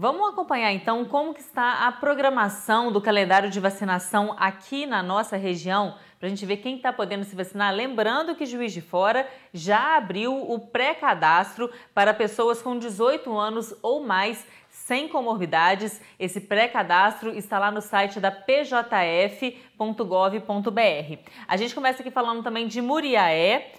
Vamos acompanhar então como que está a programação do calendário de vacinação aqui na nossa região, para a gente ver quem está podendo se vacinar. Lembrando que Juiz de Fora já abriu o pré-cadastro para pessoas com 18 anos ou mais sem comorbidades. Esse pré-cadastro está lá no site da pjf.gov.br. A gente começa aqui falando também de Muriaé.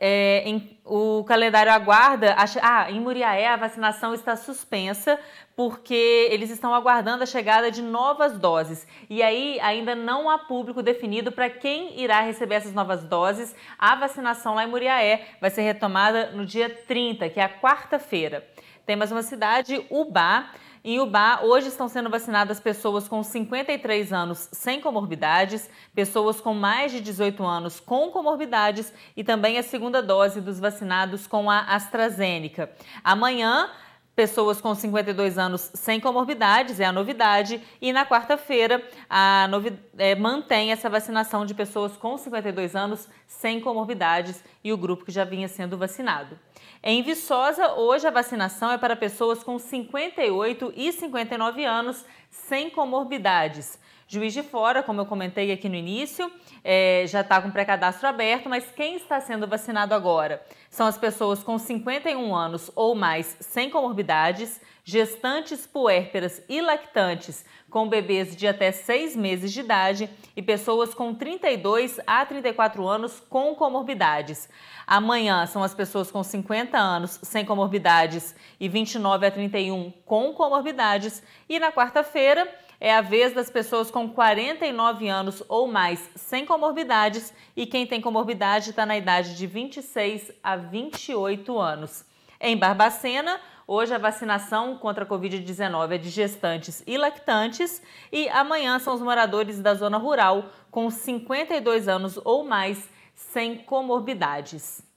É, em, o calendário aguarda. A, ah, em Muriaé a vacinação está suspensa porque eles estão aguardando a chegada de novas doses. E aí ainda não há público definido para quem irá receber essas novas doses. A vacinação lá em Muriaé vai ser retomada no dia 30, que é a quarta-feira. Tem mais uma cidade, Ubá. Em Ubá, hoje estão sendo vacinadas pessoas com 53 anos sem comorbidades, pessoas com mais de 18 anos com comorbidades e também a segunda dose dos vacinados com a AstraZeneca. Amanhã, Pessoas com 52 anos sem comorbidades é a novidade e na quarta-feira novi... é, mantém essa vacinação de pessoas com 52 anos sem comorbidades e o grupo que já vinha sendo vacinado. Em Viçosa, hoje a vacinação é para pessoas com 58 e 59 anos sem comorbidades. Juiz de Fora, como eu comentei aqui no início, é, já está com pré-cadastro aberto, mas quem está sendo vacinado agora? São as pessoas com 51 anos ou mais sem comorbidades, gestantes puérperas e lactantes com bebês de até 6 meses de idade e pessoas com 32 a 34 anos com comorbidades. Amanhã são as pessoas com 50 anos sem comorbidades e 29 a 31 com comorbidades. E na quarta-feira, é a vez das pessoas com 49 anos ou mais sem comorbidades e quem tem comorbidade está na idade de 26 a 28 anos. Em Barbacena, hoje a vacinação contra a Covid-19 é de gestantes e lactantes e amanhã são os moradores da zona rural com 52 anos ou mais sem comorbidades.